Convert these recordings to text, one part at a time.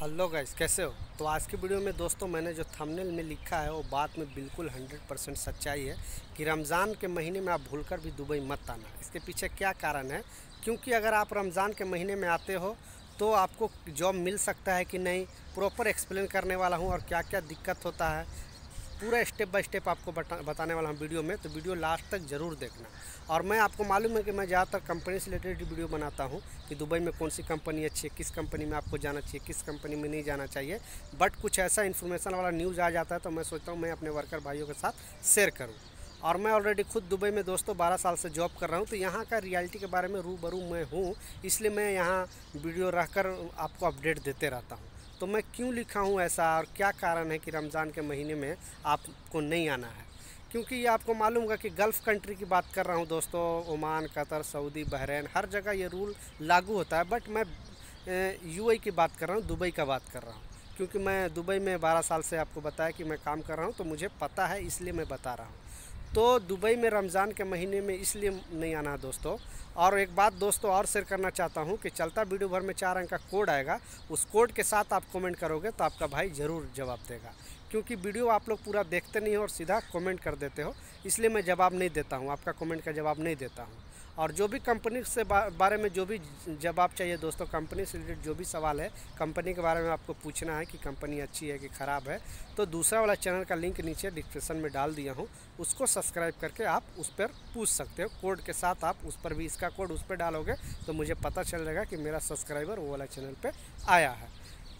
hello guys कैसे हो तो आज की वीडियो में दोस्तों मैंने जो थंबनेल में लिखा है वो बात में बिल्कुल 100 परसेंट सच्चाई है कि रमज़ान के महीने में आप भूलकर भी दुबई मत आना इसके पीछे क्या कारण है क्योंकि अगर आप रमज़ान के महीने में आते हो तो आपको जॉब मिल सकता है कि नहीं प्रॉपर एक्सप्लेन करने वाला हूँ और क्या क्या दिक्कत होता है पूरा स्टेप बाय स्टेप आपको बता, बताने वाला हूँ वीडियो में तो वीडियो लास्ट तक ज़रूर देखना और मैं आपको मालूम है कि मैं ज़्यादातर कंपनी से रिलेटेड वीडियो बनाता हूँ कि दुबई में कौन सी कंपनी अच्छी है किस कंपनी में आपको जाना चाहिए किस कंपनी में नहीं जाना चाहिए बट कुछ ऐसा इन्फॉर्मेशन वाला न्यूज़ आ जाता है तो मैं सोचता हूँ मैं अपने वर्कर भाइयों के साथ शेयर करूँ और मैं ऑलरेडी खुद दुबई में दोस्तों बारह साल से जॉब कर रहा हूँ तो यहाँ का रियलिटी के बारे में रूबरू मैं हूँ इसलिए मैं यहाँ वीडियो रहकर आपको अपडेट देते रहता हूँ तो मैं क्यों लिखा हूँ ऐसा और क्या कारण है कि रमज़ान के महीने में आपको नहीं आना है क्योंकि ये आपको मालूम होगा कि गल्फ़ कंट्री की बात कर रहा हूँ दोस्तों ओमान कतर सऊदी बहरीन हर जगह ये रूल लागू होता है बट मैं यू की बात कर रहा हूँ दुबई का बात कर रहा हूँ क्योंकि मैं दुबई में 12 साल से आपको बताया कि मैं काम कर रहा हूँ तो मुझे पता है इसलिए मैं बता रहा हूँ तो दुबई में रमज़ान के महीने में इसलिए नहीं आना दोस्तों और एक बात दोस्तों और शेयर करना चाहता हूँ कि चलता वीडियो भर में चार अंक का कोड आएगा उस कोड के साथ आप कमेंट करोगे तो आपका भाई ज़रूर जवाब देगा क्योंकि वीडियो आप लोग पूरा देखते नहीं हो और सीधा कमेंट कर देते हो इसलिए मैं जवाब नहीं देता हूँ आपका कमेंट का जवाब नहीं देता हूँ और जो भी कंपनी से बारे में जो भी जवाब चाहिए दोस्तों कंपनी से रिलेटेड जो भी सवाल है कंपनी के बारे में आपको पूछना है कि कंपनी अच्छी है कि ख़राब है तो दूसरा वाला चैनल का लिंक नीचे डिस्क्रिप्शन में डाल दिया हूँ उसको सब्सक्राइब करके आप उस पर पूछ सकते हो कोड के साथ आप उस पर भी इसका कोड उस पर डालोगे तो मुझे पता चल जाएगा कि मेरा सब्सक्राइबर वो वाला चैनल पर आया है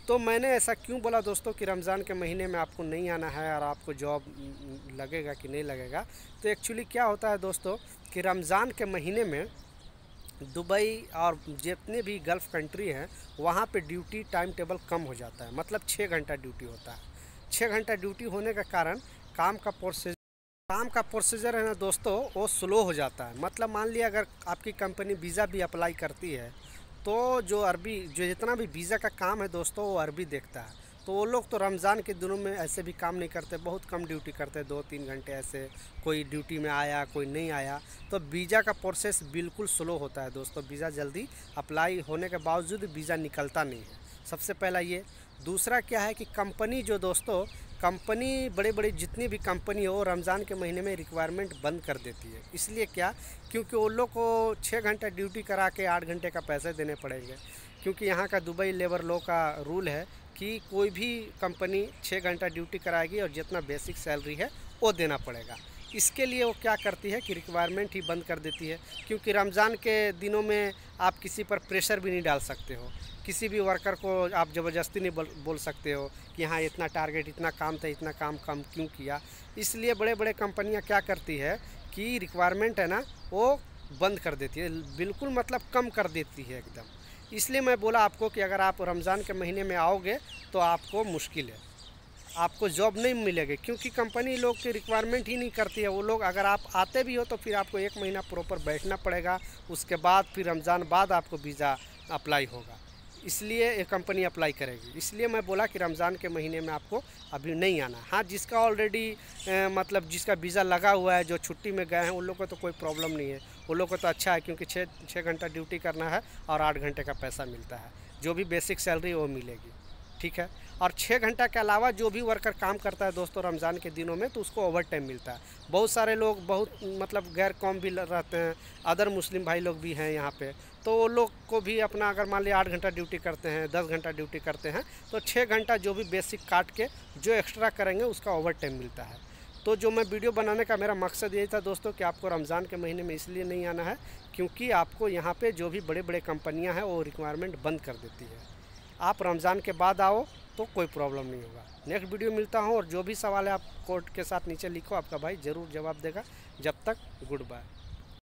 तो मैंने ऐसा क्यों बोला दोस्तों कि रमज़ान के महीने में आपको नहीं आना है और आपको जॉब लगेगा कि नहीं लगेगा तो एक्चुअली क्या होता है दोस्तों कि रमज़ान के महीने में दुबई और जितने भी गल्फ़ कंट्री हैं वहाँ पे ड्यूटी टाइम टेबल कम हो जाता है मतलब छः घंटा ड्यूटी होता है छः घंटा ड्यूटी होने का कारण काम का प्रोसेस काम का प्रोसीजर है ना दोस्तों वो स्लो हो जाता है मतलब मान लिया अगर आपकी कंपनी वीज़ा भी अप्लाई करती है तो जो अरबी जो जितना भी वीज़ा का काम है दोस्तों वो अरबी देखता है तो वो लोग तो रमज़ान के दिनों में ऐसे भी काम नहीं करते बहुत कम ड्यूटी करते दो तीन घंटे ऐसे कोई ड्यूटी में आया कोई नहीं आया तो वीज़ा का प्रोसेस बिल्कुल स्लो होता है दोस्तों वीज़ा जल्दी अप्लाई होने के बावजूद वीज़ा निकलता नहीं है सबसे पहला ये दूसरा क्या है कि कंपनी जो दोस्तों कंपनी बड़े बड़े जितनी भी कंपनी हो रमज़ान के महीने में रिक्वायरमेंट बंद कर देती है इसलिए क्या क्योंकि उन लोग को छः घंटा ड्यूटी करा के आठ घंटे का पैसे देने पड़ेंगे क्योंकि यहाँ का दुबई लेबर लॉ का रूल है कि कोई भी कंपनी छः घंटा ड्यूटी कराएगी और जितना बेसिक सैलरी है वो देना पड़ेगा इसके लिए वो क्या करती है कि रिक्वायरमेंट ही बंद कर देती है क्योंकि रमज़ान के दिनों में आप किसी पर प्रेशर भी नहीं डाल सकते हो किसी भी वर्कर को आप ज़बरदस्ती नहीं बोल सकते हो कि हाँ इतना टारगेट इतना काम था इतना काम कम क्यों किया इसलिए बड़े बड़े कंपनियाँ क्या करती है कि रिक्वायरमेंट है ना वो बंद कर देती है बिल्कुल मतलब कम कर देती है एकदम इसलिए मैं बोला आपको कि अगर आप रमज़ान के महीने में आओगे तो आपको मुश्किल है आपको जॉब नहीं मिलेगी क्योंकि कंपनी लोग की रिक्वायरमेंट ही नहीं करती है वो लोग अगर आप आते भी हो तो फिर आपको एक महीना प्रॉपर बैठना पड़ेगा उसके बाद फिर रमज़ान बाद आपको वीज़ा अप्लाई होगा इसलिए ये कंपनी अप्लाई करेगी इसलिए मैं बोला कि रमज़ान के महीने में आपको अभी नहीं आना हाँ जिसका ऑलरेडी मतलब जिसका वीज़ा लगा हुआ है जो छुट्टी में गए हैं उन लोग को तो कोई प्रॉब्लम नहीं है उन लोग को तो अच्छा है क्योंकि छः छः घंटा ड्यूटी करना है और आठ घंटे का पैसा मिलता है जो भी बेसिक सैलरी वो मिलेगी ठीक है और छः घंटा के अलावा जो भी वर्कर काम करता है दोस्तों रमज़ान के दिनों में तो उसको ओवर टाइम मिलता है बहुत सारे लोग बहुत मतलब गैर कॉम भी रहते हैं अदर मुस्लिम भाई लोग भी हैं यहाँ पे तो वो लोग को भी अपना अगर मान लिया आठ घंटा ड्यूटी करते हैं दस घंटा ड्यूटी करते हैं तो छः घंटा जो भी बेसिक काट के जो एक्स्ट्रा करेंगे उसका ओवर टाइम मिलता है तो जो मैं वीडियो बनाने का मेरा मकसद यही था दोस्तों कि आपको रमज़ान के महीने में इसलिए नहीं आना है क्योंकि आपको यहाँ पे जो भी बड़े बड़े कंपनियाँ हैं वो रिक्वायरमेंट बंद कर देती है आप रमज़ान के बाद आओ तो कोई प्रॉब्लम नहीं होगा नेक्स्ट वीडियो मिलता हूँ और जो भी सवाल है आप कोर्ट के साथ नीचे लिखो आपका भाई ज़रूर जवाब देगा जब तक गुड बाय